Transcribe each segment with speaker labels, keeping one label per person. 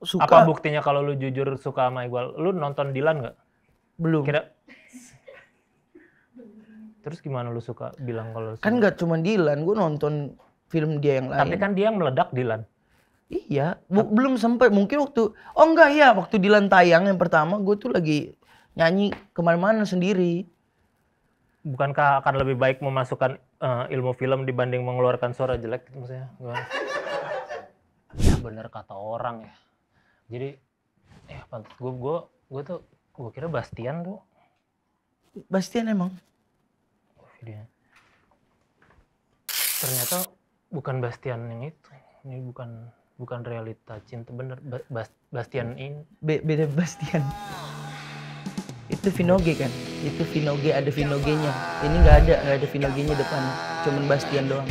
Speaker 1: suka apa buktinya kalau lu jujur suka sama Iqbal lu nonton Dilan nggak belum kira terus gimana lu suka bilang kalau kan nggak cuma Dilan gue nonton film dia yang lain tapi kan dia yang meledak Dilan
Speaker 2: Iya, belum sampai mungkin waktu oh enggak ya waktu Dilan tayang yang pertama gue tuh lagi nyanyi kemana-mana
Speaker 1: sendiri. Bukankah akan lebih baik memasukkan uh, ilmu film dibanding mengeluarkan suara jelek maksudnya? gue... ya bener kata orang ya jadi eh pantas gue gue gue tuh gue kira Bastian tuh
Speaker 2: Bastian emang
Speaker 1: dia. ternyata bukan Bastian yang itu ini bukan bukan realita cinta bener ba Bastian ini
Speaker 2: Be beda Bastian itu Vinoge kan itu Vinoge ada Vinogenya ini nggak ada nggak ada Vinogenya depan cuman Bastian doang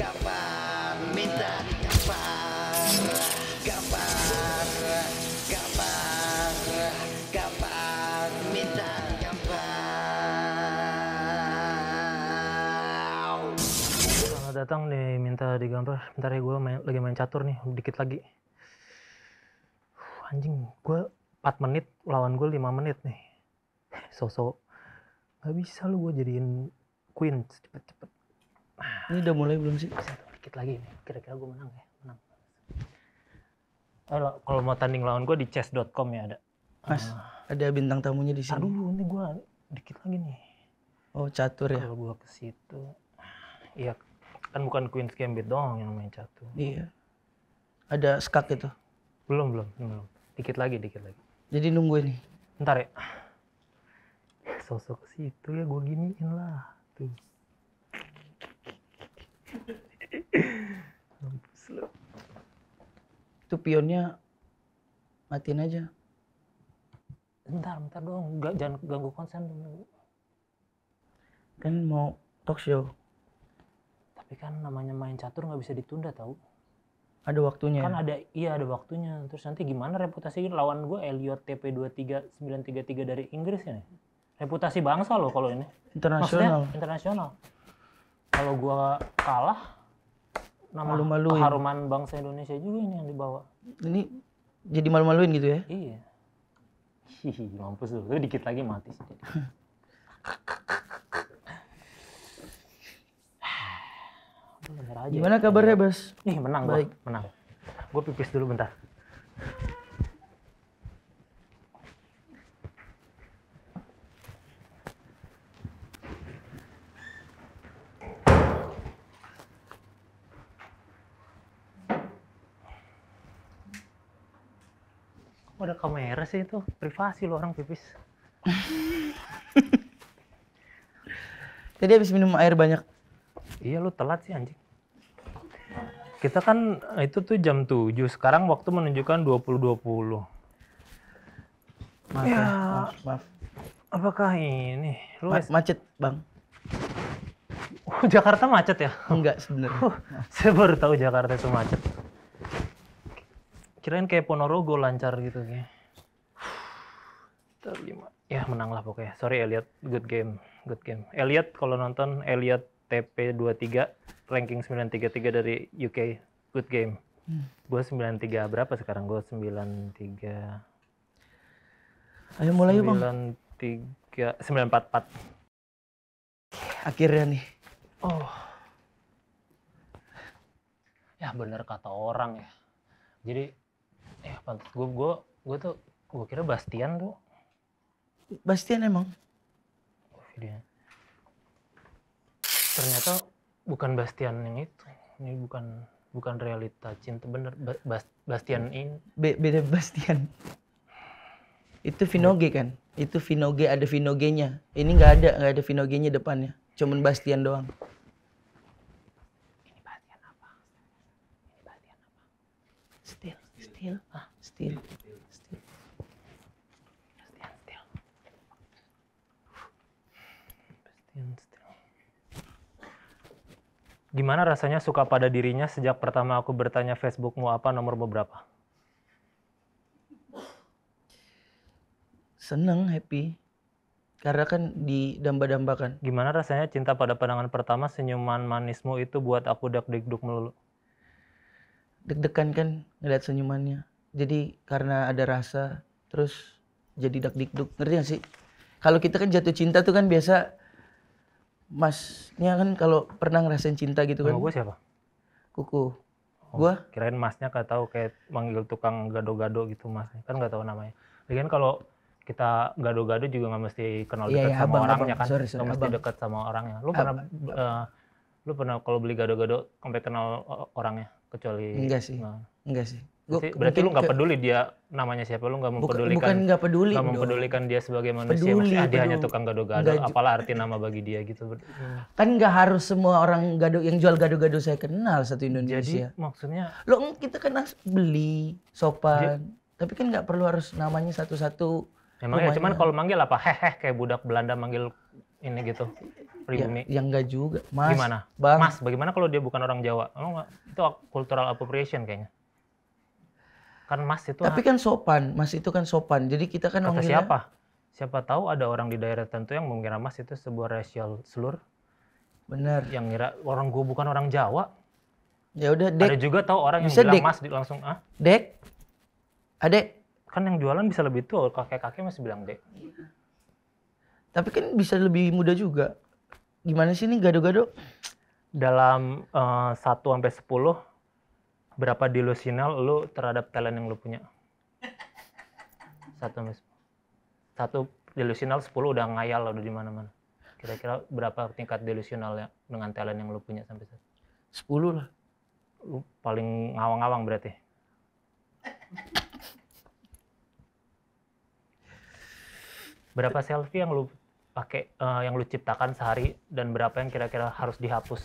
Speaker 1: datang nih minta digambar bentar ya gue main, lagi main catur nih dikit lagi uh, anjing gue 4 menit lawan gue 5 menit nih sosok nggak bisa lu gue jadiin queen cepet cepet ini udah mulai belum sih dikit lagi nih kira-kira gue menang ya menang oh, kalau mau tanding lawan gue di chess.com ya ada mas uh, ada bintang tamunya di sini aduh ini gue dikit lagi nih
Speaker 2: oh catur ya kalau gue ke
Speaker 1: situ Iya, Kan bukan Queen's Gambit doang yang main catur. Iya. Ada skak itu? Belum, belum, belum. Dikit lagi, dikit lagi. Jadi nunggu ini. Ntar ya. Sosok situ ya gue giniin lah. Tuh.
Speaker 2: Itu pionnya matiin aja.
Speaker 1: Bentar, bentar dong. Gak, jangan ganggu konsen dong.
Speaker 2: Kan mau talk show
Speaker 1: tapi kan namanya main catur nggak bisa ditunda tau
Speaker 2: ada waktunya kan ya? ada
Speaker 1: iya ada waktunya terus nanti gimana reputasi lawan gue Elliot TP 23933 dari Inggris ini reputasi bangsa loh kalau ini internasional internasional kalau gue kalah nama malu haruman bangsa Indonesia juga ini yang dibawa ini jadi malu-maluin gitu ya iya Hihi, mampus tuh, dikit lagi mati sih bener aja. Ya. Gimana kabarnya,
Speaker 2: iya. Bas? Nih, menang Baik.
Speaker 1: menang. gue pipis dulu bentar. Oh, ada kamera sih itu privasi lo orang pipis Tadi habis minum air banyak. Iya lu telat sih anjing. Kita kan eh, itu tuh jam 7, sekarang waktu menunjukkan 20.20. Maaf, ya, maaf, maaf. Apakah ini? Lu Ma macet, Bang. Oh, Jakarta macet ya? Enggak sebenarnya. Oh, saya baru tahu Jakarta itu macet. Kirain kayak Ponorogo lancar gitu ya. Terima. Ya menang lah pokoknya. Sorry Elliot, good game, good game. Elliot kalau nonton Elliot TP23 ranking 933 dari UK Good Game. Hmm. Gue 93 berapa sekarang? Gue 93. Ayo mulai bang. 93 944. Akhirnya nih. Oh. Ya bener kata orang ya. Jadi eh pantas gue gue gue tuh gue kira Bastian tuh.
Speaker 2: Bastian emang.
Speaker 1: Ternyata bukan Bastian yang itu ini bukan bukan realita cinta bener ba Bas Bastian ini
Speaker 2: Be beda Bastian itu Vinoge kan itu Vinoge ada Vinogenya ini nggak ada nggak ada Vinogenya depannya cuman Bastian doang ini Bastian apa
Speaker 1: ini Bastian apa still still ah still Gimana rasanya suka pada dirinya sejak pertama aku bertanya Facebookmu apa nomor beberapa? Seneng, happy. Karena kan didamba-dambakan. Gimana rasanya cinta pada pandangan pertama senyuman manismu itu buat aku deg-deg melulu?
Speaker 2: Deg-degan kan ngeliat senyumannya. Jadi karena ada rasa, terus jadi deg deg duk ngerti gak sih? Kalau kita kan jatuh cinta tuh kan biasa masnya kan kalau pernah ngerasain cinta gitu kan. Nama gue
Speaker 1: siapa? Kuku. Oh, gua kirain masnya gak tahu kayak manggil tukang gado-gado gitu mas, kan nggak tahu namanya. Lagian kalau kita gado-gado juga nggak mesti kenal iya, dekat iya, sama abang, orangnya abang. Ya kan, sorry, sorry, gak mesti dekat sama orangnya. Lu pernah Uh, lu pernah kalau beli gado-gado sampai kenal orangnya kecuali enggak sih,
Speaker 2: nah. enggak sih. Gua, berarti, lu nggak peduli
Speaker 1: dia namanya siapa lu nggak mempedulikan bukan nggak peduli gak mempedulikan dong. dia sebagai manusia peduli, Maksudnya, ah, dia hanya tukang gado-gado apalah arti nama bagi dia gitu
Speaker 2: kan nggak harus semua orang gado yang jual gado-gado saya kenal
Speaker 1: satu Indonesia jadi maksudnya lo kita kan
Speaker 2: beli sopan jadi, tapi kan nggak perlu harus namanya satu-satu
Speaker 1: Emang ya, cuman kalau manggil apa hehehe kayak budak Belanda manggil ini gitu pribumi. Ya, yang enggak juga, Mas. Gimana? Bang. Mas, bagaimana kalau dia bukan orang Jawa? Emang itu cultural appropriation kayaknya. Kan Mas itu Tapi kan sopan,
Speaker 2: Mas itu kan sopan. Jadi kita kan Kata siapa?
Speaker 1: Siapa tahu ada orang di daerah tertentu yang mengira Mas itu sebuah rasial slur. Benar. Yang ngira orang gua bukan orang Jawa. Ya udah, Ada juga tahu orang bisa yang bilang dek. Mas langsung ah. Dek. Adek. Kan yang jualan bisa lebih tua, kakek-kakek masih bilang Dek. Tapi kan bisa lebih muda juga. Gimana sih nih gado-gado? Dalam uh, eh, 1 sampai 10 berapa delusional lu terhadap talent yang lu punya? Satu mis satu delusional 10 udah ngayal lo udah di mana-mana. Kira-kira berapa tingkat delusional ya dengan talent yang lu punya sampai saat? 10 lah. Lu paling ngawang-ngawang berarti. Berapa selfie yang lu pakai uh, yang lu ciptakan sehari dan berapa yang kira-kira harus dihapus?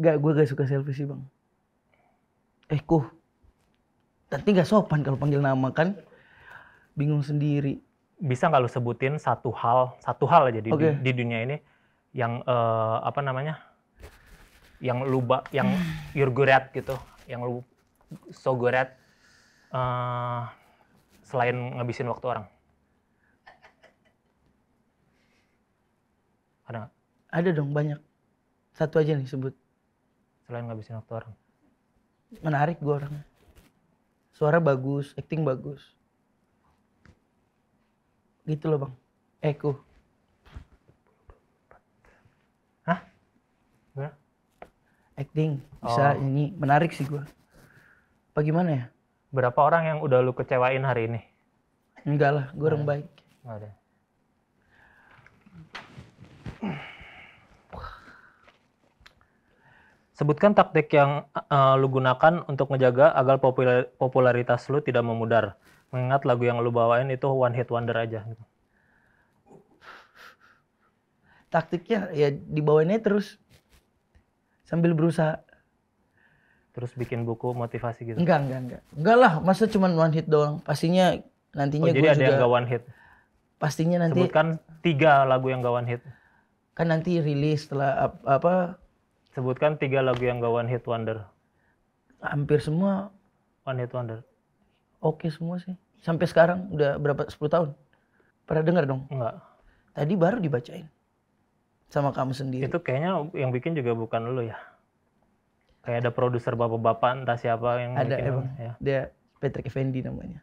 Speaker 2: Gak, gue gak suka selfie sih bang eh kuh nanti gak sopan kalau panggil
Speaker 1: nama kan bingung sendiri bisa nggak lu sebutin satu hal satu hal aja di, okay. di, dunia ini yang uh, apa namanya yang lu yang you're good gitu yang lu so good at uh, selain ngabisin waktu orang ada gak?
Speaker 2: ada dong banyak satu aja nih sebut
Speaker 1: selain ngabisin waktu orang
Speaker 2: menarik gue orangnya suara bagus acting bagus gitu loh bang Eko eh, hah Gimana? acting bisa oh. ini menarik sih gue apa gimana ya
Speaker 1: berapa orang yang udah lu kecewain hari ini
Speaker 2: enggak lah gue orang nah, baik
Speaker 1: enggak ada Sebutkan taktik yang uh, lu gunakan untuk menjaga agar popular, popularitas lu tidak memudar. Mengingat lagu yang lu bawain itu one hit wonder aja.
Speaker 2: Taktiknya ya dibawainnya terus sambil berusaha.
Speaker 1: Terus bikin buku motivasi gitu? Enggak, enggak, enggak.
Speaker 2: Enggak lah, masa cuma one hit doang. Pastinya nantinya oh, jadi ada yang gak one hit? Pastinya nanti... Sebutkan
Speaker 1: tiga lagu yang gak one hit.
Speaker 2: Kan nanti rilis setelah apa
Speaker 1: Sebutkan tiga lagu yang gak one hit wonder.
Speaker 2: Hampir semua
Speaker 1: one hit wonder.
Speaker 2: Oke okay semua sih. Sampai sekarang udah berapa 10 tahun? Pernah dengar dong? Enggak. Tadi baru
Speaker 1: dibacain sama kamu sendiri. Itu kayaknya yang bikin juga bukan lo ya. Kayak ada produser bapak-bapak entah siapa yang ada, bikin. Ada, ya.
Speaker 2: Dia Patrick Effendi namanya.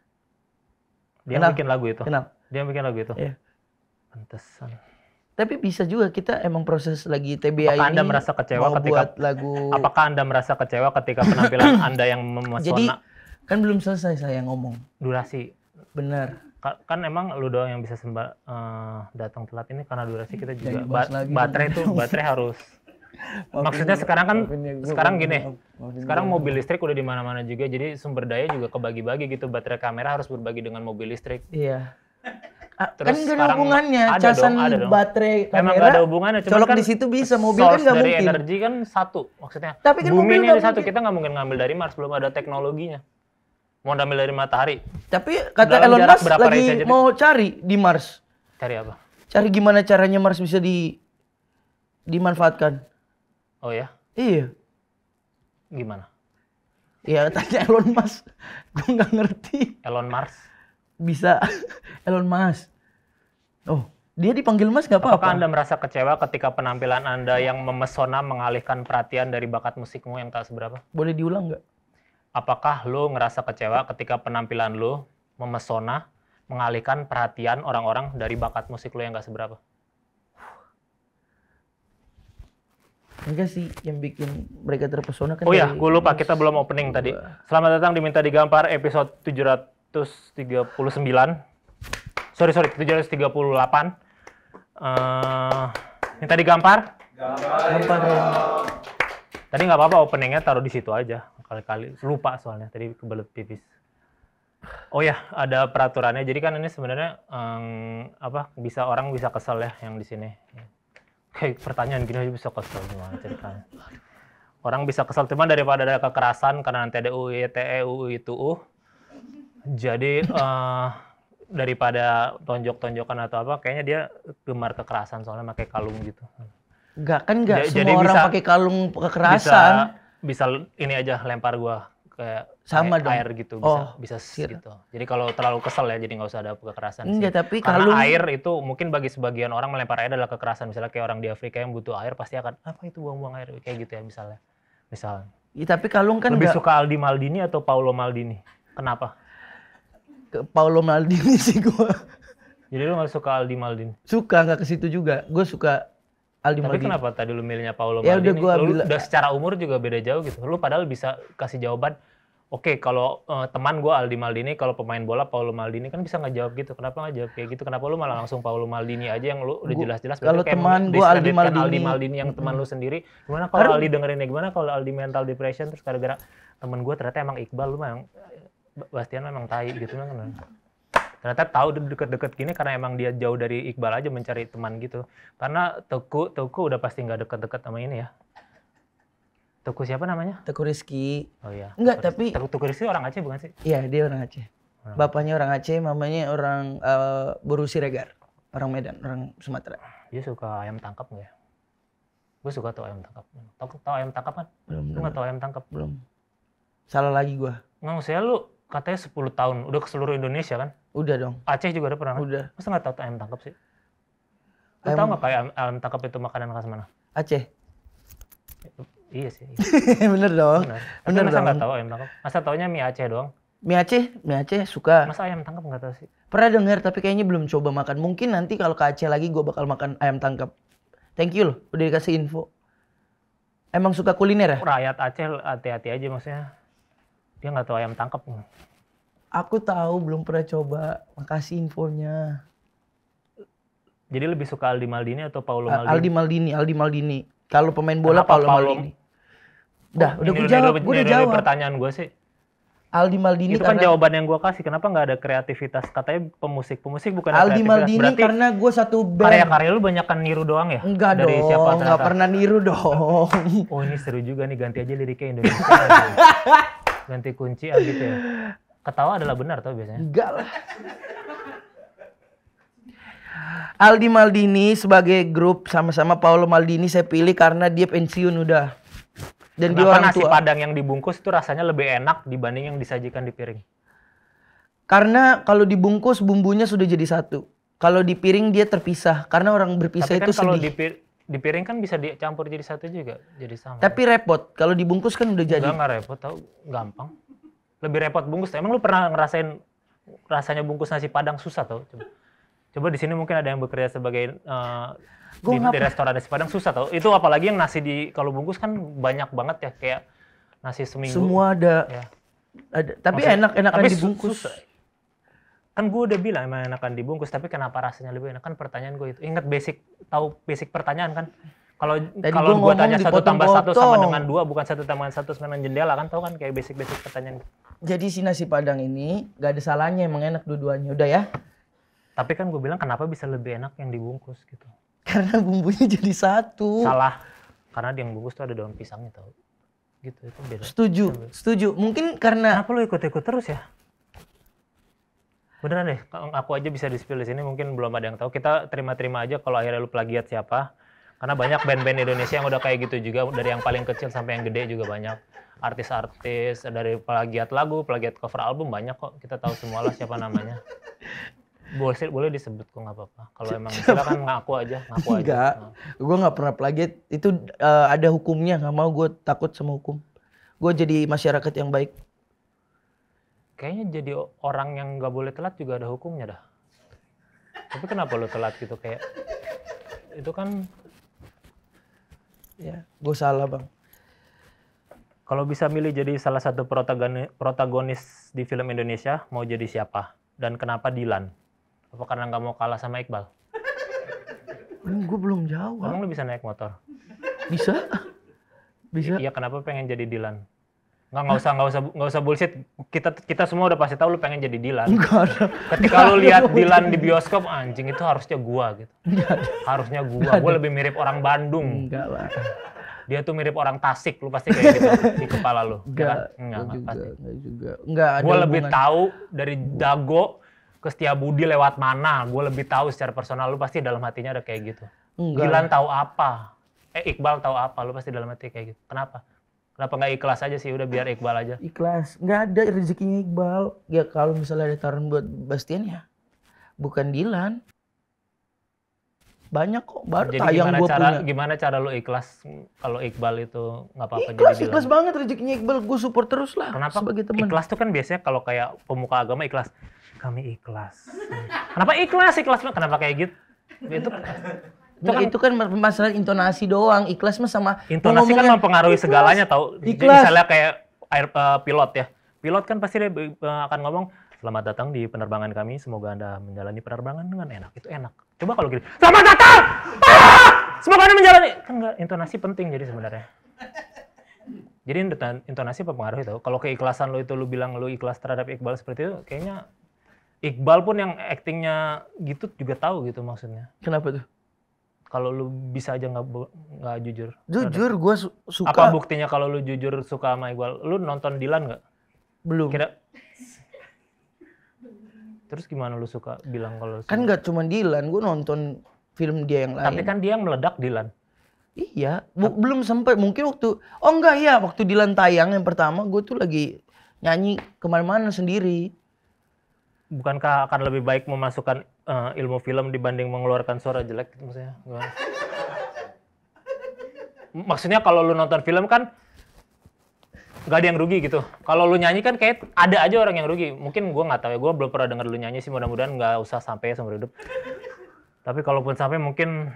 Speaker 2: Dia kenal. bikin lagu itu. Kenal.
Speaker 1: Dia bikin lagu itu. Iya. Pantesan.
Speaker 2: Tapi bisa juga kita emang proses lagi TBI. apakah ini. Anda merasa kecewa ketika buat
Speaker 1: lagu Apakah Anda merasa kecewa ketika penampilan Anda yang memesona? Jadi
Speaker 2: kan belum selesai saya ngomong.
Speaker 1: Durasi. Benar. Ka kan emang lu doang yang bisa sembah eh, uh, datang telat ini karena durasi kita juga ba lagi. baterai itu baterai harus Maksudnya sekarang kan sekarang gini. Sekarang mobil listrik udah di mana-mana juga jadi sumber daya juga kebagi-bagi gitu. Baterai kamera harus berbagi dengan mobil listrik. Iya. Kan Terus kan gak ada hubungannya, casan ada dong.
Speaker 2: baterai kamera. Memang ada hubungannya, cuma colok kan di situ bisa, mobil kan gak mungkin. energi
Speaker 1: kan satu, maksudnya. Tapi kan bumi ini satu, kita nggak mungkin ngambil dari Mars, belum ada teknologinya. Mau ngambil dari matahari. Tapi kata Dalam Elon Musk lagi mau
Speaker 2: cari di Mars. Cari apa? Cari gimana caranya Mars bisa di dimanfaatkan. Oh ya? Iya. Gimana? Iya, tanya Elon Musk, gue gak ngerti. Elon Mars bisa Elon Musk. Oh, dia dipanggil Mas nggak apa-apa.
Speaker 1: Apakah Anda merasa kecewa ketika penampilan Anda yang memesona mengalihkan perhatian dari bakat musikmu yang tak seberapa?
Speaker 2: Boleh diulang nggak?
Speaker 1: Apakah lo ngerasa kecewa ketika penampilan lo memesona mengalihkan perhatian orang-orang dari bakat musik lo yang gak seberapa?
Speaker 2: Enggak sih yang bikin mereka terpesona kan. Oh ya, gue
Speaker 1: lupa kita belum opening tadi. Selamat datang di Minta Digampar episode 700 739 sorry sorry 738 uh, ini tadi gampar gampar gampar. Ya. tadi nggak apa-apa openingnya taruh di situ aja kali-kali lupa soalnya tadi kebelet pipis Oh ya, ada peraturannya. Jadi kan ini sebenarnya um, apa bisa orang bisa kesel ya yang di sini. Kayak pertanyaan gini aja bisa kesel gimana ceritanya orang bisa kesel cuma daripada ada kekerasan karena nanti ada UU ITE UU itu jadi uh, daripada tonjok-tonjokan atau apa, kayaknya dia gemar kekerasan soalnya pakai kalung gitu.
Speaker 2: Gak kan enggak semua jadi orang pakai kalung kekerasan.
Speaker 1: Bisa, bisa ini aja lempar gua kayak sama air, dong. air gitu bisa oh, bisa sir. gitu. Jadi kalau terlalu kesel ya jadi nggak usah ada kekerasan Enggak, sih. tapi Karena air itu mungkin bagi sebagian orang melempar air adalah kekerasan. Misalnya kayak orang di Afrika yang butuh air pasti akan apa itu buang-buang air kayak gitu ya misalnya. Misal. Ya, tapi kalung kan lebih gak... suka Aldi Maldini atau Paolo Maldini? Kenapa? ke Paulo Maldini sih gue. Jadi lu gak suka Aldi Maldini? Suka, gak ke situ juga. Gue suka Aldi Tapi Maldini. kenapa tadi lu milihnya Paolo ya Maldini? Udah udah secara umur juga beda jauh gitu. Lu padahal bisa kasih jawaban, oke okay, kalau uh, teman gue Aldi Maldini, kalau pemain bola Paolo Maldini kan bisa gak jawab gitu. Kenapa gak jawab kayak gitu? Kenapa lu malah langsung Paolo Maldini aja yang lu udah jelas-jelas. Kalau teman gue Aldi Maldini. Aldi Maldini yang teman lu sendiri. Gimana kalau Aldi dengerinnya? Gimana kalau Aldi mental depression terus gara-gara temen gue ternyata emang Iqbal lu emang Bastian memang tai gitu kan ternyata tahu deket-deket gini karena emang dia jauh dari Iqbal aja mencari teman gitu karena Teku Teku udah pasti nggak deket-deket sama ini ya Teku siapa namanya Teku Rizky oh iya enggak tapi Teku, Teku Rizky orang Aceh bukan sih iya
Speaker 2: dia orang Aceh orang. bapaknya orang Aceh mamanya orang uh, Buru Siregar orang Medan orang Sumatera
Speaker 1: dia suka ayam tangkap nggak ya gue suka tuh ayam tangkap tau tau ayam tangkap kan belum nggak tau ayam tangkap belum salah lagi gue nggak usah lu katanya 10 tahun udah ke seluruh Indonesia kan udah dong Aceh juga ada pernah kan? udah masa nggak tahu ayam tangkap sih lu ayam... tahu nggak ayam, ayam tangkap itu makanan khas mana Aceh iya sih iya. bener dong bener, masa nggak tahu ayam tangkap masa taunya mie Aceh doang
Speaker 2: mie Aceh mie Aceh suka masa
Speaker 1: ayam tangkap nggak tahu sih
Speaker 2: pernah dengar tapi kayaknya belum coba makan mungkin nanti kalau ke Aceh lagi gue bakal makan ayam tangkap thank you loh udah dikasih info emang suka
Speaker 1: kuliner ya rakyat Aceh hati-hati aja maksudnya dia nggak tahu ayam tangkap.
Speaker 2: Aku tahu, belum pernah coba. Makasih infonya.
Speaker 1: Jadi lebih suka Aldi Maldini atau Paulo ah, Maldini? Aldi
Speaker 2: Maldini, Aldi Maldini. Kalau pemain bola Kenapa Paulo, Paulo Maldini. Dah, oh, udah gue jawab, gue udah jawab. Pertanyaan gue sih. Aldi Maldini itu kan karena,
Speaker 1: jawaban yang gue kasih kenapa nggak ada kreativitas katanya pemusik pemusik bukan Aldi Maldini Berarti karena gue satu band karya-karya lu banyak kan niru doang ya enggak dari dong siapa nggak pernah niru dong oh ini seru juga nih ganti aja liriknya Indonesia ganti kunci ah, gitu ya ketawa adalah benar tau biasanya enggak lah Aldi Maldini
Speaker 2: sebagai grup sama-sama Paolo Maldini saya pilih karena dia pensiun udah. Dan Kenapa orang nasi tua.
Speaker 1: padang yang dibungkus itu rasanya lebih enak dibanding yang disajikan di piring?
Speaker 2: Karena kalau dibungkus bumbunya sudah jadi satu. Kalau di piring dia terpisah karena orang berpisah kan itu kalau sedih
Speaker 1: di piring kan bisa dicampur jadi satu juga, jadi sama. Tapi
Speaker 2: repot, kalau dibungkus kan udah jadi.
Speaker 1: Enggak, repot, tau gampang. Lebih repot bungkus. Emang lu pernah ngerasain rasanya bungkus nasi padang susah tau? Coba, coba di sini mungkin ada yang bekerja sebagai uh, di, di restoran nasi padang susah tau. Itu apalagi yang nasi di kalau bungkus kan banyak banget ya kayak nasi seminggu. Semua ada. Ya. Ada,
Speaker 2: tapi enak enak tapi dibungkus
Speaker 1: kan gue udah bilang emang enakan dibungkus tapi kenapa rasanya lebih enak kan pertanyaan gue itu ingat basic tahu basic pertanyaan kan kalau kalau gue tanya satu tambah satu sama dengan dua bukan satu tambah satu sama dengan jendela kan tau kan kayak basic basic pertanyaan gitu?
Speaker 2: jadi si nasi padang ini gak ada salahnya
Speaker 1: emang enak dua-duanya udah ya tapi kan gue bilang kenapa bisa lebih enak yang dibungkus gitu karena bumbunya jadi satu salah karena yang bungkus tuh ada daun pisangnya tau gitu itu beda setuju
Speaker 2: setuju mungkin karena apa lo ikut-ikut terus ya
Speaker 1: beneran deh aku aja bisa spill di sini mungkin belum ada yang tahu kita terima-terima aja kalau akhirnya lu plagiat siapa karena banyak band-band Indonesia yang udah kayak gitu juga dari yang paling kecil sampai yang gede juga banyak artis-artis dari plagiat lagu plagiat cover album banyak kok kita tahu semua lah siapa namanya boleh boleh disebut kok nggak apa-apa kalau emang silakan ngaku aja ngaku aja enggak
Speaker 2: gue nggak pernah plagiat itu uh, ada hukumnya nggak mau gue takut sama hukum gue jadi masyarakat yang baik
Speaker 1: kayaknya jadi orang yang nggak boleh telat juga ada hukumnya dah tapi kenapa lo telat gitu kayak itu kan ya gue salah bang kalau bisa milih jadi salah satu protagonis, di film Indonesia mau jadi siapa dan kenapa Dilan apa karena nggak mau kalah sama Iqbal
Speaker 2: hmm, gue belum jawab emang lo
Speaker 1: bisa naik motor bisa bisa iya kenapa pengen jadi Dilan Nggak, nggak usah, nggak usah, nggak usah bullshit. Kita kita semua udah pasti tahu lu pengen jadi Dilan. Enggak ada. lihat Dilan di bioskop, anjing itu harusnya gua gitu. Harusnya gua. gua lebih mirip orang Bandung. Enggak lah. Dia tuh mirip orang Tasik, lu pasti kayak gitu di kepala lu. Enggak. Ya kan? Enggak, enggak, pasti. enggak juga.
Speaker 2: Enggak ada. Gua lebih tahu
Speaker 1: dari Dago ke Budi lewat mana. Gua lebih tahu secara personal lu pasti dalam hatinya ada kayak gitu. Enggak. Dilan tahu apa? Eh Iqbal tahu apa? Lu pasti dalam hati kayak gitu. Kenapa? Kenapa nggak ikhlas aja sih udah biar Iqbal aja?
Speaker 2: Ikhlas. Nggak ada rezekinya Iqbal. Ya kalau misalnya ada taruhan buat Bastian ya bukan Dilan. Banyak kok baru jadi tayang gimana cara, punya.
Speaker 1: Gimana cara lo ikhlas kalau Iqbal itu nggak apa-apa ikhlas, jadi Dilan? Ikhlas banget rezekinya Iqbal. Gue support terus lah Kenapa sebagai teman. Ikhlas tuh kan biasanya kalau kayak pemuka agama ikhlas. Kami ikhlas. Kenapa ikhlas? Ikhlas kenapa kayak gitu? Itu itu, kan, itu
Speaker 2: kan masalah intonasi doang. Ikhlas mah sama intonasi kan mempengaruhi segalanya
Speaker 1: tau. Jadi misalnya kayak air uh, pilot ya. Pilot kan pasti dia akan ngomong selamat datang di penerbangan kami. Semoga Anda menjalani penerbangan dengan enak. Itu enak. Coba kalau gini, selamat datang. Ah! Semoga Anda menjalani kan enggak intonasi penting jadi sebenarnya. Jadi intonasi mempengaruhi tahu. Kalau keikhlasan lo itu lo bilang lo ikhlas terhadap Iqbal seperti itu kayaknya Iqbal pun yang aktingnya gitu juga tahu gitu maksudnya. Kenapa tuh? kalau lu bisa aja nggak nggak jujur jujur gue su suka apa buktinya kalau lu jujur suka sama gue? lu nonton Dilan nggak belum kira terus gimana lu suka bilang kalau
Speaker 2: kan nggak cuma Dilan gue nonton film dia yang lain tapi kan
Speaker 1: dia yang meledak Dilan
Speaker 2: Iya, belum sempet. mungkin waktu oh enggak ya waktu Dilan tayang yang pertama gue tuh lagi nyanyi kemana-mana sendiri.
Speaker 1: Bukankah akan lebih baik memasukkan uh, ilmu film dibanding mengeluarkan suara jelek maksudnya? maksudnya kalau lu nonton film kan gak ada yang rugi gitu. Kalau lu nyanyi kan kayak ada aja orang yang rugi. Mungkin gua nggak tahu ya, gue belum pernah denger lu nyanyi sih. Mudah-mudahan nggak usah sampai ya seumur hidup. Tapi kalaupun sampai mungkin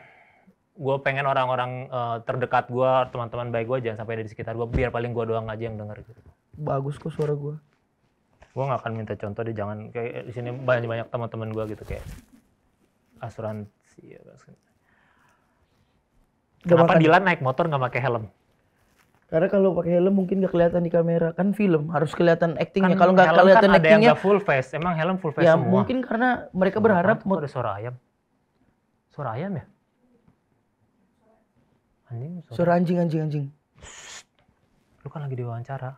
Speaker 1: gue pengen orang-orang uh, terdekat gue, teman-teman baik gue jangan sampai ada di sekitar gue. Biar paling gue doang aja yang denger gitu. Bagus kok suara gue gue gak akan minta contoh deh jangan kayak eh, di sini banyak banyak teman-teman gue gitu kayak asuransi ya
Speaker 2: Kenapa makan. Dilan
Speaker 1: naik motor nggak pakai helm?
Speaker 2: Karena kalau pakai helm mungkin nggak kelihatan di kamera kan film harus kelihatan actingnya. Kan kalau nggak kan kelihatan kan actingnya
Speaker 1: full face. Emang helm full face ya, semua. mungkin karena mereka berharap kan? mau ada suara ayam. Suara ayam ya? Anjing. Suara, suara anjing anjing anjing. Lu kan lagi diwawancara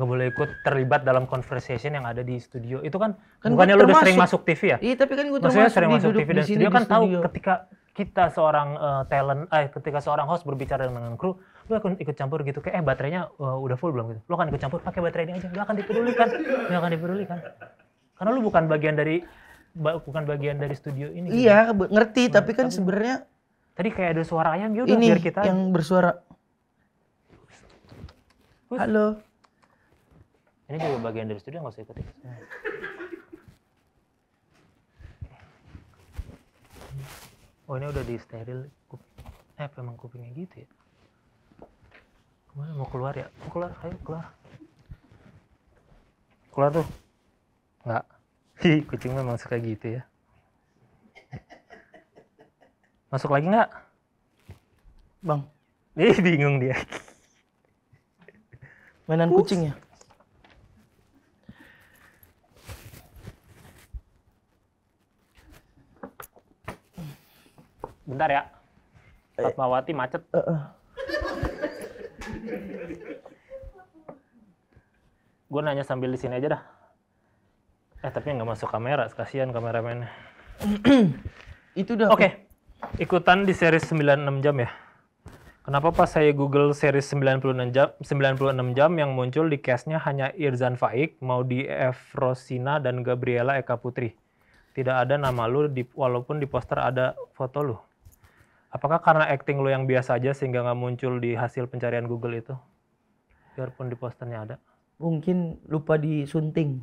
Speaker 1: nggak boleh ikut terlibat dalam conversation yang ada di studio itu kan, kan bukannya lu udah sering masuk TV ya iya tapi kan gue maksudnya sering masuk TV dan studio kan tahu ketika kita seorang uh, talent eh ketika seorang host berbicara dengan kru lu akan ikut campur gitu kayak eh baterainya uh, udah full belum gitu lu akan ikut campur pakai baterai ini aja lu akan dipedulikan lu akan dipedulikan karena lu bukan bagian dari bukan bagian dari studio ini gitu.
Speaker 2: iya gitu. ngerti nah, tapi kan sebenarnya
Speaker 1: tadi kayak ada suara ayam gitu biar kita
Speaker 2: yang bersuara
Speaker 1: halo ini juga bagian dari studio nggak usah ikut. Oh ini udah di steril Eh memang kupingnya gitu ya. Kemana mau keluar ya? Mau keluar, ayo keluar. Keluar tuh. Enggak. Hi, kucing memang suka gitu ya. Masuk lagi nggak? Bang. Ih, bingung dia.
Speaker 2: Mainan kucing ya?
Speaker 1: Bentar ya. Eh. Fatmawati macet. Uh, uh. Gue nanya sambil di sini aja dah. Eh tapi nggak masuk kamera, kasihan kameramennya. Itu udah. Oke. Okay. Ikutan di series 96 jam ya. Kenapa pas saya Google series 96 jam, 96 jam yang muncul di case-nya hanya Irzan Faik, Maudi Efrosina, dan Gabriela Eka Putri. Tidak ada nama lu, di, walaupun di poster ada foto lu. Apakah karena acting lu yang biasa aja sehingga nggak muncul di hasil pencarian Google itu? Biarpun di posternya ada.
Speaker 2: Mungkin lupa disunting.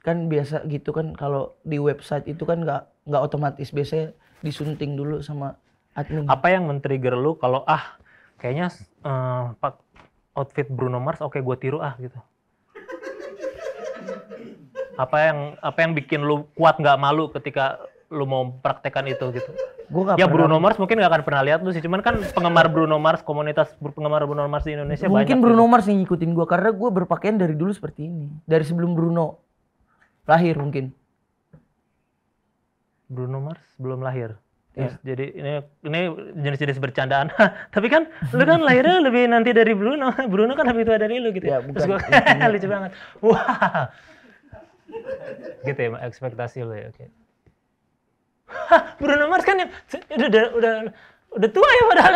Speaker 2: Kan biasa gitu kan kalau di website itu kan nggak nggak otomatis biasanya disunting dulu
Speaker 1: sama admin. Apa yang men-trigger lu kalau ah kayaknya uh, outfit Bruno Mars oke okay, gue tiru ah gitu apa yang apa yang bikin lu kuat nggak malu ketika lu mau praktekan itu gitu Gua gak ya pernah... Bruno Mars mungkin gak akan pernah lihat lu sih. Cuman kan penggemar Bruno Mars, komunitas penggemar Bruno Mars di Indonesia mungkin banyak. Bruno
Speaker 2: gitu. Mars yang ngikutin gua karena gua berpakaian dari dulu seperti ini. Dari sebelum Bruno
Speaker 1: lahir mungkin. Bruno Mars belum lahir. yeah. Iya. Jadi ini ini jenis-jenis bercandaan. Tapi kan lu kan lahirnya lebih nanti dari Bruno. Bruno kan lebih tua dari lu gitu. Ya, iya, bukan. Terus gua, lucu banget. Wah. gitu ya ekspektasi lu ya. Oke. Okay. Bruno Mars kan yang udah udah udah, udah tua ya padahal.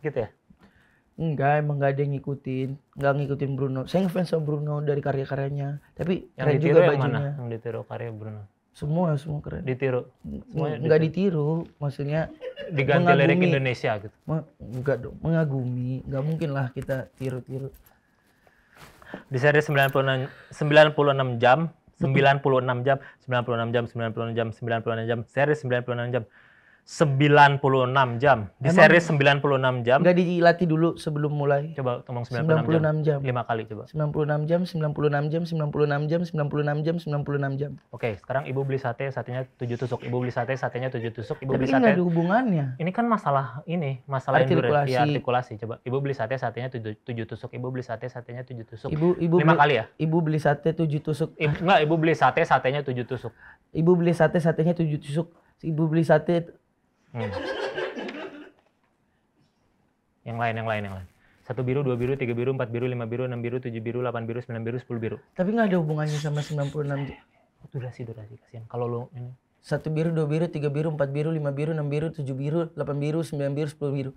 Speaker 2: gitu ya. Enggak, emang enggak ada yang ngikutin, enggak ngikutin Bruno. Saya ngefans sama Bruno dari karya-karyanya, tapi yang keren juga juga yang bajunya.
Speaker 1: Mana? Yang ditiru karya Bruno.
Speaker 2: Semua, semua keren. Ditiru. Semua enggak ditiru. ditiru, maksudnya diganti mengagumi. lirik Indonesia gitu. enggak dong, mengagumi. Enggak mungkin lah kita tiru-tiru.
Speaker 1: Di seri 96, 96 jam, 96 jam, 96 jam, 96 jam, 96 jam, seri 96 jam. 96 jam. Di Emang seri 96 jam. Enggak dilatih dulu sebelum mulai. Coba ngomong 96, 96 jam. jam. 5 kali coba.
Speaker 2: 96 jam, 96 jam, 96 jam, 96 jam, 96 jam.
Speaker 1: Oke, okay, sekarang Ibu beli sate, satenya 7 tusuk. Ibu beli sate, satenya 7 tusuk. Ibu Tapi beli sate. ada hubungannya. Ini kan masalah ini, masalah artikulasi. Ya, artikulasi. Coba Ibu beli sate, satenya 7, 7 tusuk. Ibu beli sate, satenya 7 tusuk. Ibu ibu 5 kali ya?
Speaker 2: Ibu beli sate 7 tusuk. Ibu,
Speaker 1: enggak, Ibu beli sate, satenya 7 tusuk.
Speaker 2: Ibu beli sate, satenya 7 tusuk. Ibu beli sate
Speaker 1: Hmm. yang lain, yang lain, yang lain. Satu biru, dua biru, tiga biru, empat biru, lima biru, enam biru, tujuh biru, delapan biru, sembilan biru, sepuluh biru.
Speaker 2: Tapi nggak ada hubungannya sama sembilan puluh 96 durasi durasi kasihan kalau lo ini satu biru dua biru tiga biru empat biru lima biru enam biru tujuh biru delapan biru sembilan biru sepuluh biru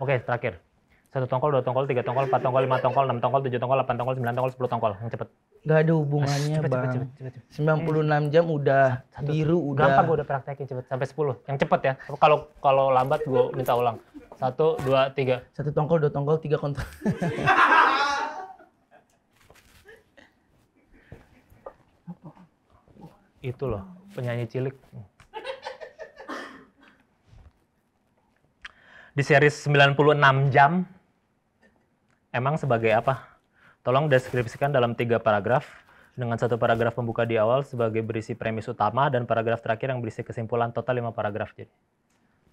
Speaker 1: oke okay, terakhir satu tongkol dua tongkol tiga tongkol empat tongkol lima tongkol enam tongkol tujuh tongkol delapan tongkol sembilan tongkol sepuluh tongkol yang cepet
Speaker 2: Gak ada hubungannya cepet, bang. Cepet, cepet, cepet, 96 jam udah Satu. biru udah. Gampang gue
Speaker 1: udah praktekin cepet sampai 10. Yang cepet ya. Kalau kalau lambat gue minta ulang. Satu, dua, tiga.
Speaker 2: Satu tongkol, dua tongkol, tiga kontol.
Speaker 1: Itu loh penyanyi cilik. Di series 96 jam, emang sebagai apa? Tolong deskripsikan dalam tiga paragraf dengan satu paragraf pembuka di awal sebagai berisi premis utama dan paragraf terakhir yang berisi kesimpulan total lima paragraf jadi.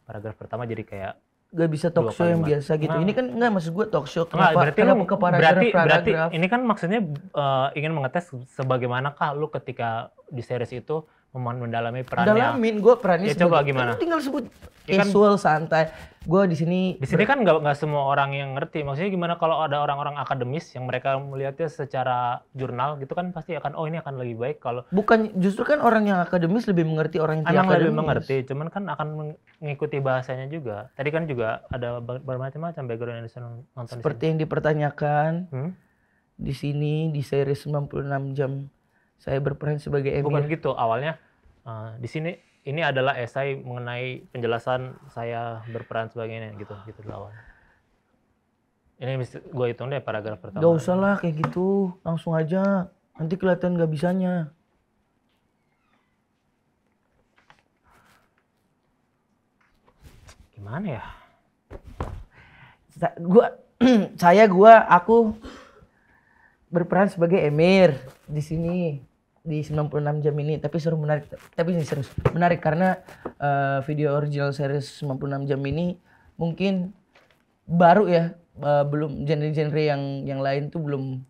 Speaker 1: Paragraf pertama jadi kayak gak bisa talk show yang biasa gitu. Nah, ini
Speaker 2: kan nggak maksud gue talk show kenapa? Nah, berarti kenapa lu, ke paragraf, berarti, paragraf. berarti
Speaker 1: ini kan maksudnya uh, ingin mengetes sebagaimanakah lu ketika di series itu mendalami perannya. Dalamin gue perannya. Ya, coba gimana? tinggal sebut ya, casual
Speaker 2: kan, santai. Gue di sini.
Speaker 1: Di sini kan nggak nggak semua orang yang ngerti. Maksudnya gimana kalau ada orang-orang akademis yang mereka melihatnya secara jurnal gitu kan pasti akan oh ini akan lebih baik kalau.
Speaker 2: Bukan justru kan orang yang akademis lebih mengerti orang yang tidak akademis. lebih mengerti.
Speaker 1: Cuman kan akan mengikuti bahasanya juga. Tadi kan juga ada bermacam-macam background yang nonton. Seperti
Speaker 2: yang dipertanyakan. Hmm? Di sini di series 96 jam saya berperan sebagai Emil. Bukan
Speaker 1: gitu, awalnya uh, di sini ini adalah esai mengenai penjelasan saya berperan sebagai ini gitu gitu lawan. Ini mesti gue hitung deh paragraf pertama. Gak usah lah
Speaker 2: kayak gitu, langsung aja. Nanti kelihatan gak bisanya. Gimana ya? Sa gua, saya, gua, aku berperan sebagai emir di sini di 96 jam ini tapi seru menarik tapi ini serius menarik karena uh, video original series 96 jam ini mungkin baru ya uh, belum genre-genre yang yang lain tuh belum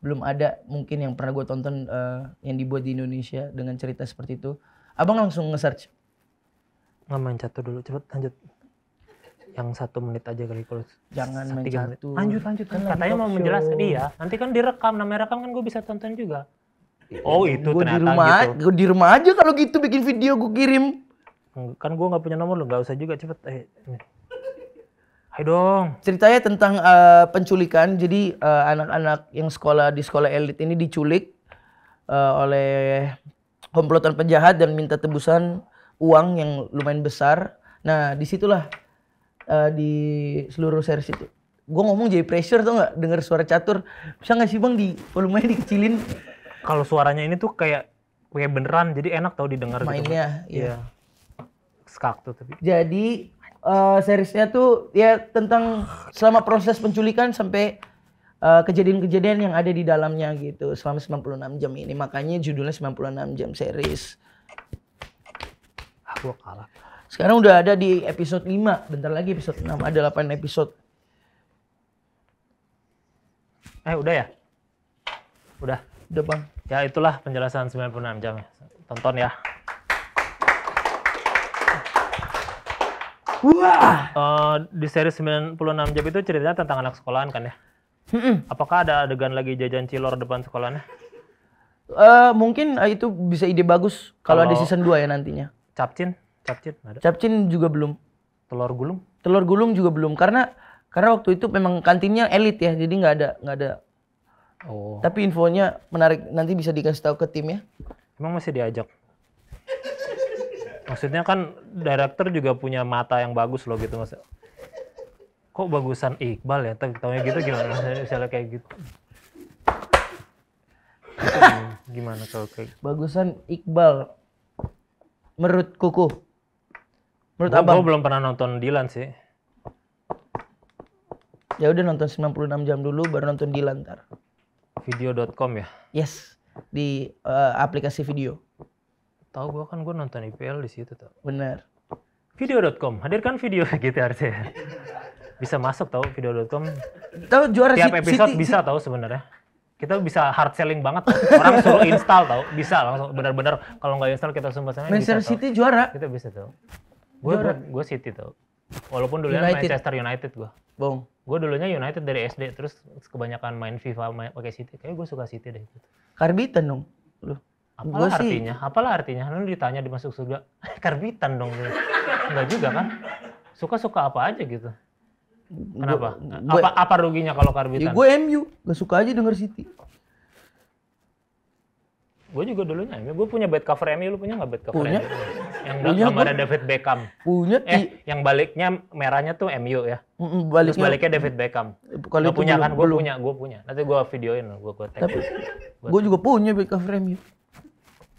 Speaker 2: belum ada mungkin yang pernah gue tonton uh, yang dibuat di Indonesia dengan cerita seperti itu abang langsung
Speaker 1: nge-search nggak main catur dulu cepet lanjut yang satu menit aja kali kalau jangan main catur lanjut lanjut kan, kan katanya mau menjelaskan iya nanti kan direkam namanya rekam kan gue bisa tonton juga Oh iya, itu gua ternyata di rumah, gitu. Gue di rumah aja kalau gitu bikin video gue kirim. Kan gue nggak punya nomor lo, nggak usah juga cepet. Eh,
Speaker 2: Hai dong. Ceritanya tentang uh, penculikan. Jadi eh, anak-anak uh, yang sekolah di sekolah elit ini diculik uh, oleh komplotan penjahat dan minta tebusan uang yang lumayan besar. Nah disitulah uh, di seluruh series itu gue ngomong jadi pressure tuh nggak denger suara catur bisa nggak sih bang di volumenya dikecilin
Speaker 1: kalau suaranya ini tuh kayak kayak beneran jadi enak tau didengar gitu, mainnya gitu. iya skak tuh tapi
Speaker 2: jadi uh, seriesnya tuh ya tentang selama proses penculikan sampai kejadian eh, kejadian-kejadian yang ada di dalamnya gitu selama 96 jam ini makanya judulnya 96 jam series aku ah, kalah sekarang udah ada di episode 5 bentar lagi episode 6 ada 8
Speaker 1: episode eh udah ya udah Udah bang. Ya itulah penjelasan 96 jam Tonton ya. Wah. Uh, di seri 96 jam itu ceritanya tentang anak sekolahan kan ya? Apakah ada adegan lagi jajan cilor depan sekolahnya?
Speaker 2: Uh, mungkin eh, itu bisa ide bagus kalau ada season 2 ya nantinya. Capcin, capcin ada. Capcin juga belum. Telur gulung? Telur gulung juga belum karena karena waktu itu memang kantinnya elit ya, jadi nggak ada nggak ada Oh. Tapi infonya menarik, nanti bisa dikasih tahu ke tim ya. Emang
Speaker 1: masih diajak? Maksudnya kan director juga punya mata yang bagus loh gitu mas. Kok bagusan Iqbal ya? Taunya gitu gimana? Misalnya kayak gitu. gimana kalau kayak gitu? bagusan Iqbal menurut
Speaker 2: kuku menurut gua, abang gua
Speaker 1: belum pernah nonton Dilan sih
Speaker 2: ya udah nonton 96 jam dulu baru nonton Dilan ntar
Speaker 1: video.com ya? Yes, di uh, aplikasi video. Tahu gua kan gue nonton IPL di situ tuh. Bener. Video.com, hadirkan video gitu artinya. bisa masuk tahu video.com. Tahu juara Tiap episode City, bisa tahu sebenarnya. Kita bisa hard selling banget. Tau. Orang suruh install tahu, bisa langsung benar-benar kalau nggak install kita sembuh sana. Manchester City juara. Kita bisa tahu. Gue gue City tahu. Walaupun dulunya United. Manchester United gua, Bong. gua dulunya United dari SD terus kebanyakan main FIFA main pakai City. Kayak gua suka City deh. gitu.
Speaker 2: Karbitan dong. Lu. Apalah artinya?
Speaker 1: Sih. Apalah artinya? Lu ditanya dimasuk surga. Karbitan dong lu. Enggak juga kan? Suka-suka apa aja gitu. Kenapa? Gua, apa apa ruginya kalau karbitan? Ya gue
Speaker 2: MU, gak suka aja denger City.
Speaker 1: Gue juga dulunya MU. Gue punya bed cover MU, lu punya gak bed cover punya yang punya gambar ada David Beckham. Punya eh, yang baliknya merahnya tuh MU ya.
Speaker 2: Baliknya, Terus baliknya David
Speaker 1: Beckham. Kalau itu punya kan gue punya, gue punya. Nanti gue videoin gue gue tag. Tapi gue
Speaker 2: juga punya Beckham frame MU.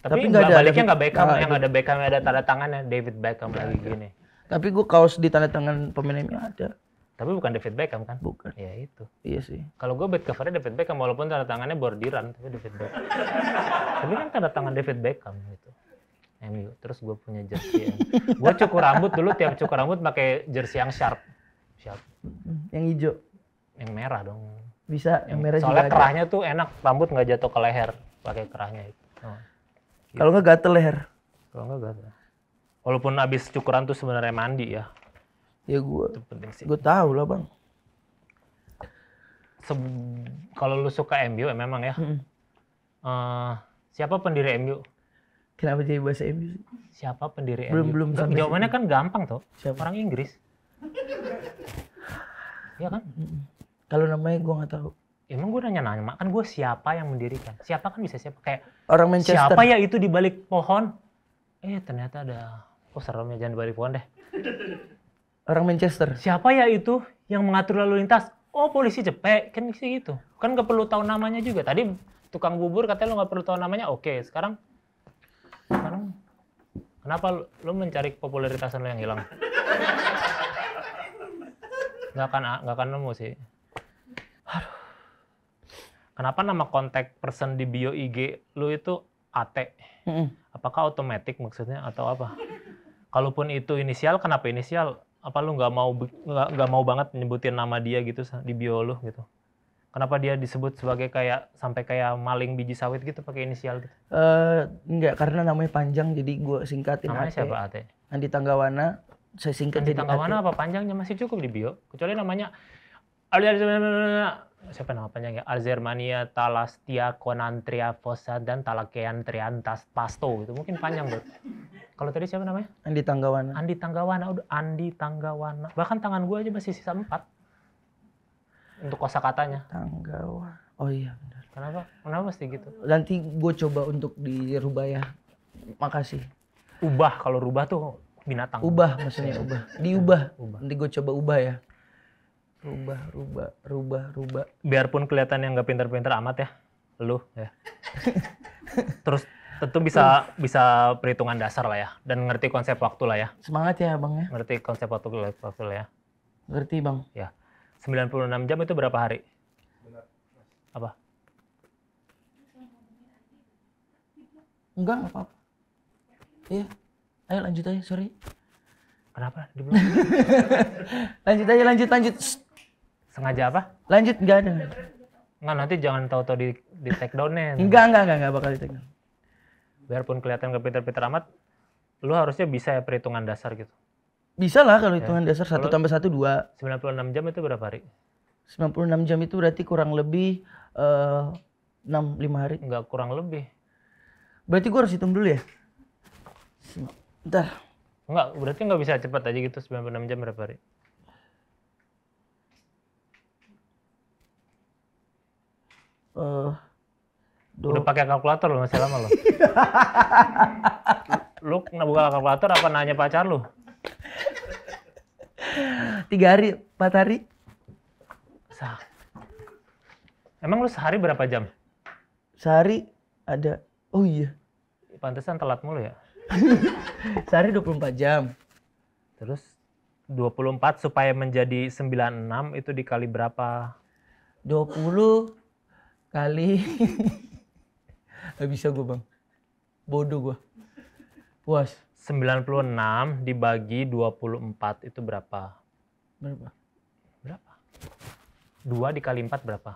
Speaker 1: Tapi, Tapi gak ada baliknya nggak Beckham, nah, yang ada Beckham ada tanda tangannya David Beckham lagi gini.
Speaker 2: Tapi gue kaos di tanda tangan pemain MU ada.
Speaker 1: Tapi bukan David Beckham kan? Bukan. Ya itu. Iya sih. Kalau gue bed covernya David Beckham walaupun tanda tangannya bordiran tapi David Beckham. tapi kan tanda tangan David Beckham gitu. MU terus gue punya jersey yang gue cukur rambut dulu tiap cukur rambut pakai jersey yang sharp sharp
Speaker 2: hmm, yang hijau
Speaker 1: yang merah dong
Speaker 2: bisa yang, yang merah soalnya juga kerahnya aja.
Speaker 1: tuh enak rambut nggak jatuh ke leher pakai kerahnya itu oh,
Speaker 2: gitu. kalau nggak gatel leher
Speaker 1: kalau nggak gatel walaupun abis cukuran tuh sebenarnya mandi ya
Speaker 2: ya gue gue tahu lah
Speaker 1: bang kalau lu suka MU ya memang ya -hmm. uh, siapa pendiri MU Kenapa jadi bahasa Inggris? Siapa pendiri belum, MU? Belum belum. Jawabannya kan gampang toh. Siapa? Orang Inggris. Iya kan? Kalau namanya gue nggak tahu. Emang gue nanya nanya, kan gue siapa yang mendirikan? Siapa kan bisa siapa? Kayak orang Manchester. Siapa ya itu di balik pohon? Eh ternyata ada. Oh seremnya jangan di balik pohon deh. Orang Manchester. Siapa ya itu yang mengatur lalu lintas? Oh polisi cepet kan sih gitu. Kan gak perlu tahu namanya juga. Tadi tukang bubur katanya lo gak perlu tahu namanya. Oke sekarang sekarang kenapa lu mencari popularitas lu yang hilang? Nggak akan nggak akan nemu sih. Aduh. Kenapa nama kontak person di bio IG lu itu AT? Apakah otomatis maksudnya atau apa? Kalaupun itu inisial, kenapa inisial? Apa lu nggak mau nggak mau banget nyebutin nama dia gitu di bio lu gitu? kenapa dia disebut sebagai kayak sampai kayak maling biji sawit gitu pakai inisial gitu?
Speaker 2: Eh uh, enggak karena namanya panjang jadi gue singkatin namanya Ate. siapa Ate? Andi Tanggawana saya singkat Andi jadi Tanggawana Ate. apa
Speaker 1: panjangnya masih cukup di bio kecuali namanya siapa nama panjangnya Alzermania Talastia Konantria Fossa dan Talakean Triantas Pasto itu mungkin panjang bro kalau tadi siapa namanya Andi Tanggawana Andi Tanggawana udah Andi Tanggawana bahkan tangan gue aja masih sisa empat untuk kosa kosakatanya. Tanggawa. Oh iya benar. Kenapa? Kenapa
Speaker 2: mesti gitu? Nanti gue coba untuk dirubah ya. Makasih. Ubah
Speaker 1: kalau rubah tuh binatang. Ubah maksudnya iya. ubah. Diubah. Ubah.
Speaker 2: Nanti gue coba ubah ya. Rubah,
Speaker 1: rubah, rubah, rubah. Biarpun kelihatan yang gak pinter-pinter amat ya, lu ya. Terus tentu bisa bisa perhitungan dasar lah ya dan ngerti konsep waktu lah ya.
Speaker 2: Semangat ya bang ya.
Speaker 1: Ngerti konsep waktu, waktu lah ya. Ngerti bang. Ya. 96 jam itu berapa hari? Benar. Apa? Enggak, apa-apa. Iya. Ayo lanjut aja, sorry. Kenapa? lanjut aja, lanjut, lanjut. Sengaja apa? Lanjut, enggak ada. Enggak, nanti jangan tahu-tahu di, di take down-nya. Enggak,
Speaker 2: enggak, enggak, enggak bakal di take down.
Speaker 1: Biarpun kelihatan ke Peter Peter amat, lu harusnya bisa ya perhitungan dasar gitu.
Speaker 2: Bisa lah kalau ya. hitungan dasar satu tambah satu dua.
Speaker 1: Sembilan puluh enam jam itu berapa hari?
Speaker 2: Sembilan puluh enam jam itu berarti kurang lebih eh, enam
Speaker 1: lima hari. Enggak kurang lebih.
Speaker 2: Berarti gua harus hitung dulu ya.
Speaker 1: Bentar. Enggak, berarti enggak bisa cepat aja gitu 96 jam berapa hari? Uh, Udah pakai kalkulator loh masih lama loh. lu buka kalkulator apa nanya pacar lu?
Speaker 2: Tiga hari, empat hari.
Speaker 1: Emang lu sehari berapa jam?
Speaker 2: Sehari ada, oh iya.
Speaker 1: Pantesan telat mulu ya? sehari 24 jam. Terus 24 supaya menjadi 96 itu dikali berapa? 20 kali Gak bisa gue bang. Bodoh gue. Puas. 96 dibagi 24 itu berapa? Berapa? Berapa? 2 dikali 4 berapa?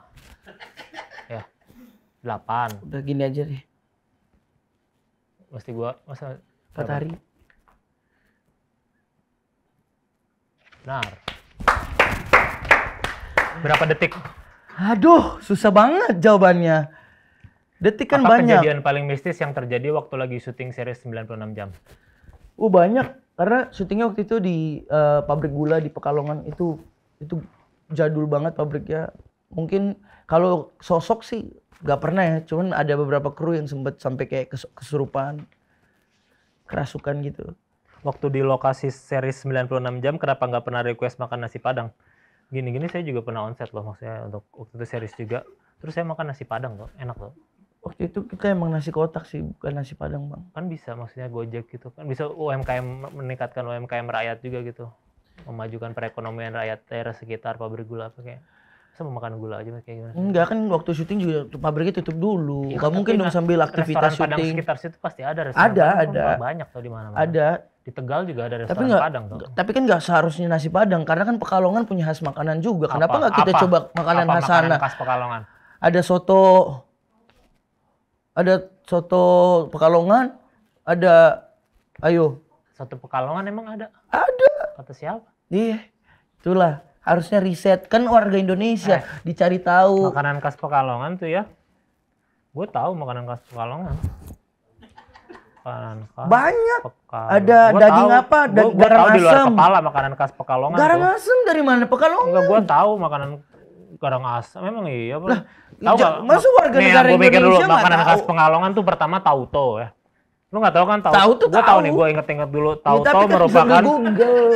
Speaker 1: ya. 8. Udah gini aja deh. Pasti gua masa Katari. Benar. Berapa detik?
Speaker 2: Aduh, susah banget jawabannya.
Speaker 1: Detik kan Apa banyak. kejadian paling mistis yang terjadi waktu lagi syuting series 96 jam?
Speaker 2: Oh banyak karena syutingnya waktu itu di uh, pabrik gula di Pekalongan itu itu jadul banget pabriknya. Mungkin kalau sosok sih gak pernah ya,
Speaker 1: cuman ada beberapa kru yang sempat sampai kayak kesurupan, kerasukan gitu. Waktu di lokasi seri 96 jam kenapa nggak pernah request makan nasi padang? Gini-gini saya juga pernah onset loh maksudnya untuk waktu itu series juga. Terus saya makan nasi padang kok enak loh
Speaker 2: waktu itu kita emang nasi kotak sih bukan nasi padang bang
Speaker 1: kan bisa maksudnya gojek gitu kan bisa UMKM meningkatkan UMKM rakyat juga gitu memajukan perekonomian rakyat daerah sekitar pabrik gula apa kayak sama makan gula aja kayak gimana
Speaker 2: enggak kan waktu syuting juga pabriknya tutup dulu
Speaker 1: ya, gak mungkin dong nah, sambil aktivitas syuting padang sekitar situ pasti ada restoran ada padang ada kan banyak tuh di mana mana ada di Tegal juga ada restoran tapi gak, Padang tuh.
Speaker 2: Tapi kan gak seharusnya nasi Padang karena kan Pekalongan punya khas makanan juga. Kenapa nggak kita apa? coba makanan apa khas sana? Pekalongan. Ada soto ada soto Pekalongan, ada ayo.
Speaker 1: Soto Pekalongan emang ada? Ada. Kata siapa? Iya. Itulah harusnya riset kan warga Indonesia eh, dicari tahu. Makanan khas Pekalongan tuh ya. Gue tahu makanan khas Pekalongan. Makanan khas Banyak. Pekalongan. Ada gua daging tahu, apa? Da gua, gua garam tahu Di luar makanan khas Pekalongan. Garam asam dari mana Pekalongan? Enggak, gue tahu makanan Karang asem memang iya. Lah, tahu gak? Masa warga nih, negara Indonesia dulu, makanan khas Pengalongan tuh pertama tauto ya. Lu gak tahu kan tahu? Tahu tuh gua tahu. nih, gua inget-inget dulu. Tahu ya, kan merupakan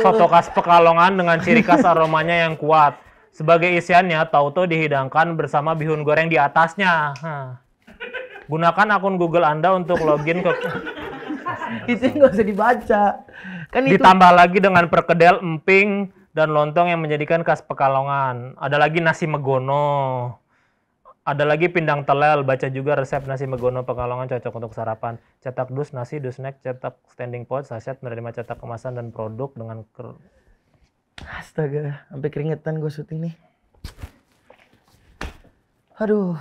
Speaker 1: soto khas Pekalongan dengan ciri khas aromanya yang kuat. Sebagai isiannya, tauto dihidangkan bersama bihun goreng di atasnya. hmm. Gunakan akun Google Anda untuk login ke itu nggak usah dibaca. Kan itu... Ditambah lagi dengan perkedel, emping, dan lontong yang menjadikan khas Pekalongan. Ada lagi nasi megono. Ada lagi pindang telel, baca juga resep nasi megono Pekalongan cocok untuk sarapan. Cetak dus, nasi, dus snack. cetak standing pot, saset, menerima cetak kemasan dan produk dengan ker...
Speaker 2: Astaga, sampai keringetan gue syuting nih. Aduh.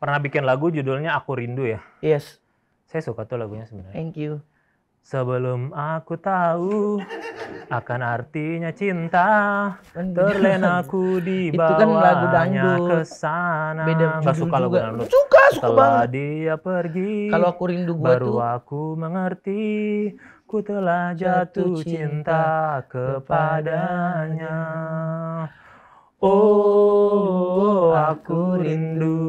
Speaker 1: Pernah bikin lagu judulnya Aku Rindu ya? Yes. Saya suka tuh lagunya sebenarnya. Thank you. Sebelum aku tahu akan artinya cinta, aku di bawahnya kan lagu ke sana. Beda suka lagu dangdut. Suka, suka Setelah banget. dia pergi, kalau aku rindu gua baru tuh. aku mengerti ku telah jatuh, cinta kepadanya. Oh, oh, aku rindu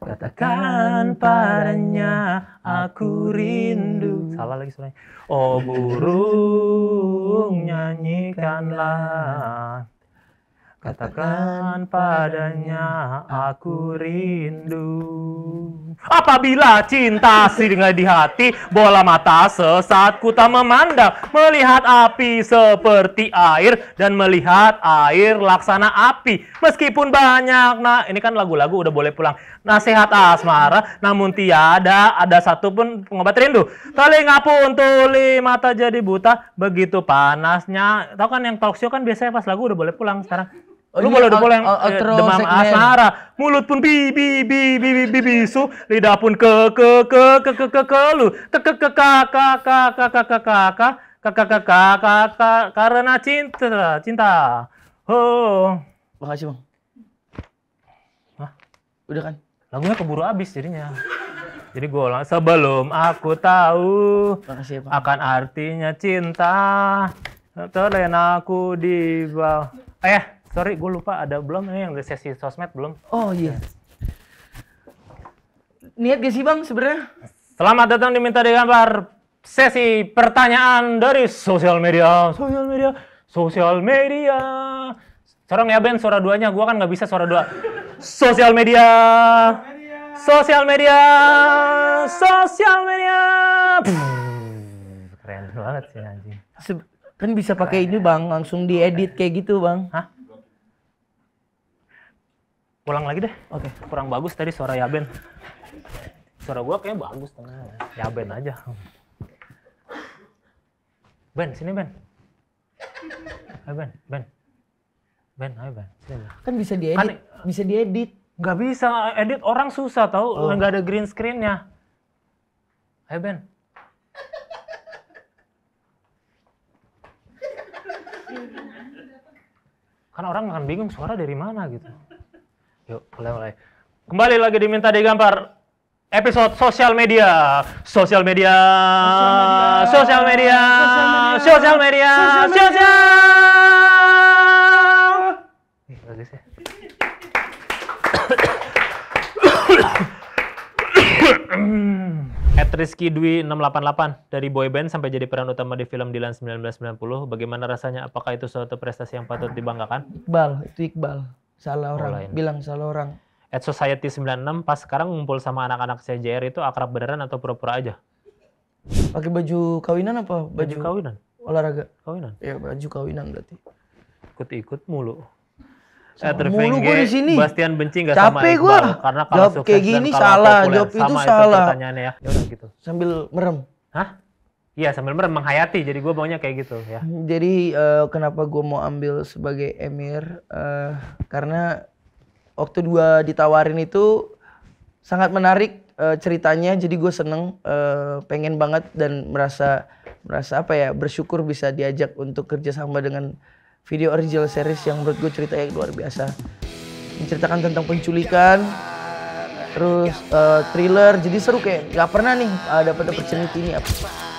Speaker 1: Katakan padanya aku rindu. Salah lagi sebenarnya. Oh burung nyanyikanlah. Katakan padanya aku rindu. Apabila cinta dengan di hati, bola mata sesat ku tak memandang, melihat api seperti air dan melihat air laksana api. Meskipun banyak, nah ini kan lagu-lagu udah boleh pulang. Nasihat asmara, namun tiada ada satu pun pengobat rindu. Telinga pun tuli, mata jadi buta, begitu panasnya. Tahu kan yang talk show kan biasanya pas lagu udah boleh pulang sekarang. Oh, lu boleh udah demam asmara, mulut pun bi bi bi bi bi, bi bisu, lidah pun ke ke ke ke ke ke ke lu, ke ke ke ka ka ka ka ka ka ka ka ka ka ka ka ka ka karena cinta cinta. Oh. Makasih, Bang. Hah? Udah kan? Lagunya keburu habis jadinya. Jadi gue ulang sebelum aku tahu Makasih, Bang. akan artinya cinta. Terlena aku di bawah. Ayah. Sorry, gue lupa ada belum nih yang sesi sosmed belum? Oh iya. Niat gak sih bang sebenarnya? Selamat datang di Minta Digambar sesi pertanyaan dari sosial media, sosial media, sosial media. Sorong ya Ben, suara duanya gue kan nggak bisa suara dua. Sosial media, sosial media, sosial media. keren banget sih anjing. Kan bisa pakai ini bang,
Speaker 2: langsung diedit kayak gitu bang. Hah?
Speaker 1: ulang lagi deh oke okay. kurang bagus tadi suara Yaben suara gua kayaknya bagus tenang Yaben aja Ben sini Ben Hai Ben Ben Ben ayo Ben sini Ben kan bisa diedit kan, bisa diedit nggak bisa edit orang susah tau oh. nggak ada green screennya Hai Ben kan orang akan bingung suara dari mana gitu Yuk, mulai mulai. Kembali lagi diminta digambar episode sosial media. Sosial media. Sosial media. Sosial media. Sosial. Bagus ya. At Rizky Dwi 688 dari boyband sampai jadi peran utama di film Dilan 1990, bagaimana rasanya? Apakah itu suatu prestasi yang patut dibanggakan?
Speaker 2: Iqbal, itu Iqbal Salah orang, online. bilang salah orang.
Speaker 1: At Society 96 pas sekarang ngumpul sama anak-anak CJR itu akrab beneran atau pura-pura aja?
Speaker 2: Pakai baju kawinan apa? Baju, baju kawinan. Olahraga. Kawinan.
Speaker 1: Iya, baju kawinan berarti. Ikut-ikut mulu. Sama mulu gue di sini. Bastian benci gak Capek sama Iqbal gua. karena kalau jawab kayak gini salah, jawab itu salah. Itu pertanyaannya ya. Yaudah gitu. Sambil merem. Hah? Iya sambil merem menghayati jadi gue maunya kayak gitu ya.
Speaker 2: Jadi uh, kenapa gue mau ambil sebagai emir uh, karena waktu dua ditawarin itu sangat menarik uh, ceritanya jadi gue seneng uh, pengen banget dan merasa merasa apa ya bersyukur bisa diajak untuk kerjasama dengan video original series yang menurut gue ceritanya luar biasa menceritakan tentang penculikan terus uh, thriller jadi seru kayak nggak pernah nih uh, dapat opportunity ini apa.